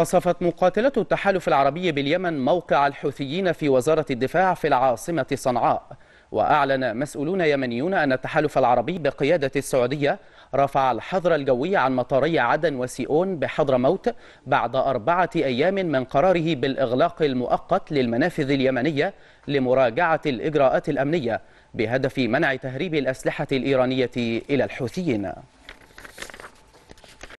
قصفت مقاتلة التحالف العربي باليمن موقع الحوثيين في وزارة الدفاع في العاصمة صنعاء وأعلن مسؤولون يمنيون أن التحالف العربي بقيادة السعودية رفع الحظر الجوي عن مطاري عدن وسيئون موت بعد أربعة أيام من قراره بالإغلاق المؤقت للمنافذ اليمنية لمراجعة الإجراءات الأمنية بهدف منع تهريب الأسلحة الإيرانية إلى الحوثيين